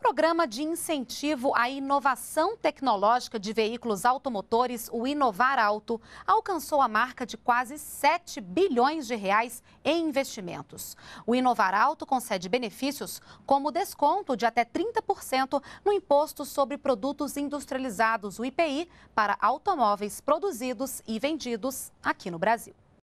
programa de incentivo à inovação tecnológica de veículos automotores, o Inovar Alto, alcançou a marca de quase 7 bilhões de reais em investimentos. O Inovar Alto concede benefícios como desconto de até 30% no imposto sobre produtos industrializados, o IPI, para automóveis produzidos e vendidos aqui no Brasil.